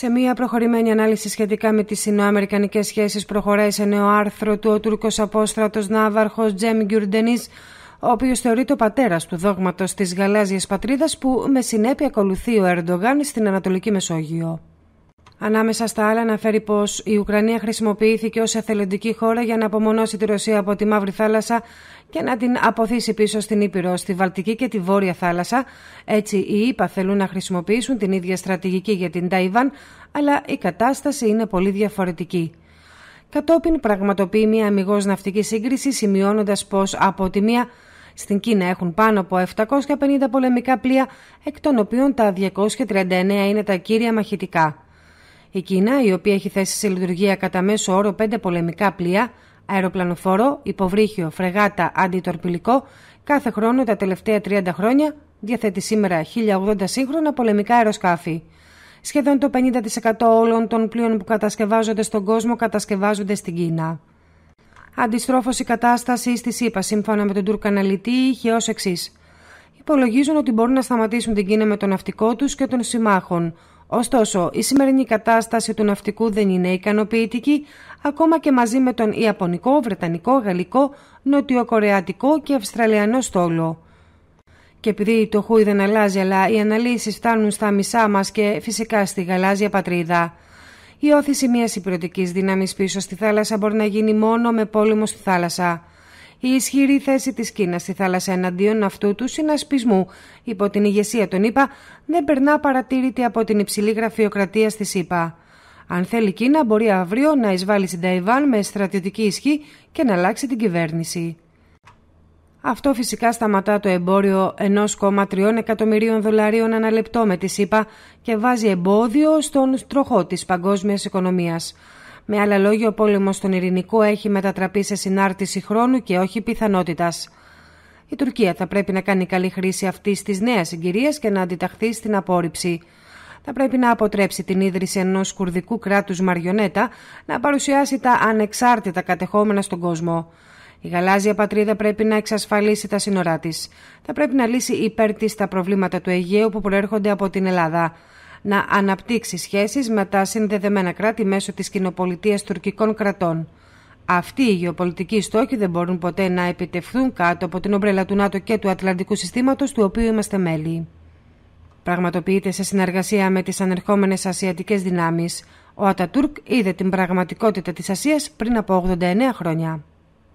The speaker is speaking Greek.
Σε μια προχωρημένη ανάλυση σχετικά με τις Ινοαμερικανικές σχέσεις προχωράει σε νέο άρθρο του ο Τουρκο Απόστρατο Ναύαρχος Τζέμ Γκιουρντενής, ο οποίος θεωρείται ο πατέρας του δόγματος της γαλάζιας πατρίδας που με συνέπεια ακολουθεί ο Ερντογάν στην Ανατολική Μεσόγειο. Ανάμεσα στα άλλα, αναφέρει πως η Ουκρανία χρησιμοποιήθηκε ως εθελοντική χώρα για να απομονώσει τη Ρωσία από τη Μαύρη Θάλασσα και να την αποθήσει πίσω στην Ήπειρο, στη Βαλτική και τη Βόρεια Θάλασσα. Έτσι, οι ΗΠΑ θέλουν να χρησιμοποιήσουν την ίδια στρατηγική για την Ταϊβάν, αλλά η κατάσταση είναι πολύ διαφορετική. Κατόπιν πραγματοποιεί μια αμυγός ναυτική σύγκριση, σημειώνοντας πως από τη μία στην Κίνα έχουν πάνω από 750 πολεμικά πλοία, εκ των οποίων τα 239 είναι τα κύρια μαχητικά. Η Κίνα, η οποία έχει θέσει σε λειτουργία κατά μέσο όρο πέντε πολεμικά πλοία, αεροπλανοφόρο, υποβρύχιο, φρεγάτα, αντιτορπιλικό, κάθε χρόνο τα τελευταία 30 χρόνια διαθέτει σήμερα 1080 σύγχρονα πολεμικά αεροσκάφη. Σχεδόν το 50% όλων των πλοίων που κατασκευάζονται στον κόσμο κατασκευάζονται στην Κίνα. Αντιστρόφω, η κατάσταση στη ΣΥΠΑ, σύμφωνα με τον Τούρκ αναλυτή, είχε ως εξής. Υπολογίζουν ότι μπορούν να σταματήσουν την Κίνα με τον ναυτικό τους και των συμμάχων, Ωστόσο, η σημερινή κατάσταση του ναυτικού δεν είναι ικανοποιητική, ακόμα και μαζί με τον Ιαπωνικό, Βρετανικό, Γαλλικό, Νοτιοκορεατικό και Αυστραλιανό στόλο. Και επειδή το χούι δεν αλλάζει, αλλά οι αναλύσεις φτάνουν στα μισά μας και φυσικά στη γαλάζια πατρίδα. Η όθηση μιας υπηρετικής δύναμης πίσω στη θάλασσα μπορεί να γίνει μόνο με πόλεμο στη θάλασσα η ισχυρή θέση της Κίνας στη θάλασσα εναντίον αυτού του συνασπισμού υπό την ηγεσία των ΗΠΑ δεν περνά παρατήρητη από την υψηλή γραφειοκρατία στη ΗΠΑ. Αν θέλει η Κίνα μπορεί αύριο να εισβάλλει στην Ταϊβάν με στρατιωτική ισχύ και να αλλάξει την κυβέρνηση. Αυτό φυσικά σταματά το εμπόριο 1,3 εκατομμυρίων δολαρίων αναλεπτό με τη ΣΥΠΑ και βάζει εμπόδιο στον στροχό της παγκόσμιας οικονομίας. Με άλλα λόγια, ο πόλεμος στον Ειρηνικό έχει μετατραπεί σε συνάρτηση χρόνου και όχι πιθανότητας. Η Τουρκία θα πρέπει να κάνει καλή χρήση αυτής της νέας συγκυρίας και να αντιταχθεί στην απόρριψη. Θα πρέπει να αποτρέψει την ίδρυση ενός κουρδικού κράτους μαριονέτα να παρουσιάσει τα ανεξάρτητα κατεχόμενα στον κόσμο. Η γαλάζια πατρίδα πρέπει να εξασφαλίσει τα σύνορά της. Θα πρέπει να λύσει υπέρ της τα προβλήματα του Αιγαίου που προέρχονται από την Ελλάδα να αναπτύξει σχέσεις με τα συνδεδεμένα κράτη μέσω της κοινοπολιτείας τουρκικών κρατών. Αυτοί οι γεωπολιτικοί στόχοι δεν μπορούν ποτέ να επιτευχθούν κάτω από την ομπρέλα του ΝΑΤΟ και του Ατλαντικού συστήματος του οποίου είμαστε μέλη. Πραγματοποιείται σε συνεργασία με τις ανερχόμενες ασιατικές δυνάμεις, Ο Ατατούρκ είδε την πραγματικότητα της Ασίας πριν από 89 χρόνια.